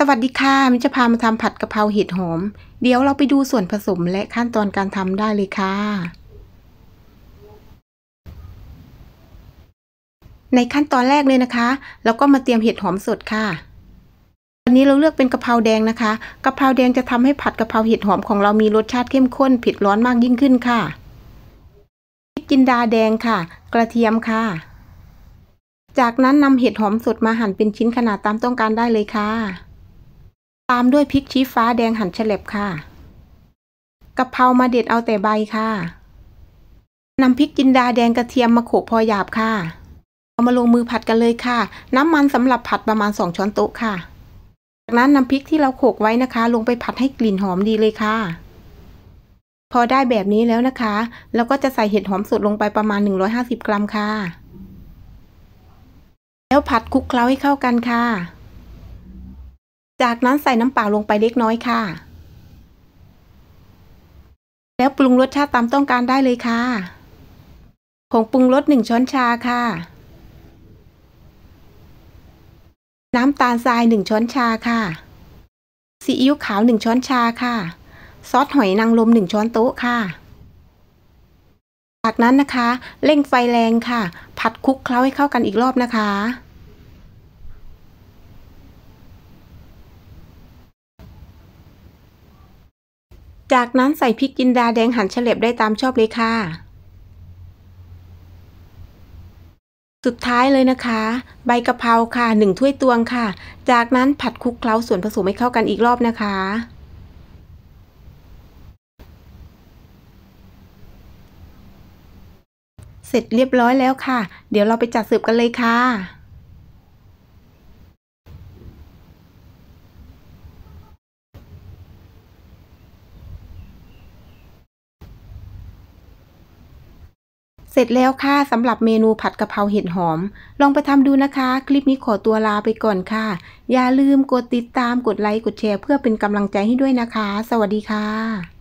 สวัสดีค่ะมิจะพามาทำผัดกะเพราเห็ดหอม เดี๋ยวเราไปดูส่วนผสมและขั้นตอนการทำได้เลยค่ะ ในขั้นตอนแรกเลยนะคะ เราก็มาเตรียมเห็ดหอมสดค่ะ วันนี้เราเลือกเป็นกะเพราแดงนะคะ กะเพราแดงจะทำให้ผัดกะเพราเห็ดหอมของเรามีรสชาติเข้มข้นผิดร้อนมากยิ่งขึ้นค่ะ พริกจินดาแดงค่ะ กระเทียมค่ะ จากนั้นนำเห็ดหอมสดมาหั่นเป็นชิ้นขนาดตามต้องการได้เลยค่ะตามด้วย พริกชี้ฟ้าแดงหั่นเฉล็บค่ะกะเพรามาเด็ดเอาแต่ใบค่ะ นำพริกจินดาแดงกระเทียมมาโขกพอหยาบค่ะเอามาลงมือผัดกันเลยค่ะ น้ำมันสำหรับผัดประมาณสองช้อนโต๊ะค่ะ จากนั้นนำพริกที่เราโขกไว้นะคะ ลงไปผัดให้กลิ่นหอมดีเลยค่ะ พอได้แบบนี้แล้วนะคะเราก็จะใส่เห็ดหอมสดลงไปประมาณ150กรัมค่ะ แล้วผัดคลุกเคล้าให้เข้ากันค่ะจากนั้นใส่น้ำเปล่าลงไปเล็กน้อยค่ะ แล้วปรุงรสชาติตามต้องการได้เลยค่ะผงปรุงรสหนึ่งช้อนชาค่ะ น้ำตาลทรายหนึ่งช้อนชาค่ะซีอิ๊วขาวหนึ่งช้อนชาค่ะ ซอสหอยนางรมหนึ่งช้อนโต๊ะค่ะ จากนั้นนะคะเร่งไฟแรงค่ะ ผัดคลุกเคล้าให้เข้ากันอีกรอบนะคะจากนั้นใส่พริกจินดาแดงหั่นเฉล็บได้ตามชอบเลยค่ะ สุดท้ายเลยนะคะ ใบกะเพราค่ะ หนึ่งถ้วยตวงค่ะ จากนั้นผัดคลุกเคล้าส่วนผสมให้เข้ากันอีกรอบนะคะ เสร็จเรียบร้อยแล้วค่ะ เดี๋ยวเราไปจัดเสิร์ฟกันเลยค่ะเสร็จแล้วค่ะ สำหรับเมนูผัดกะเพราเห็ดหอม ลองไปทำดูนะคะ คลิปนี้ขอตัวลาไปก่อนค่ะ อย่าลืมกดติดตามกดไลค์ กดแชร์เพื่อเป็นกำลังใจให้ด้วยนะคะ สวัสดีค่ะ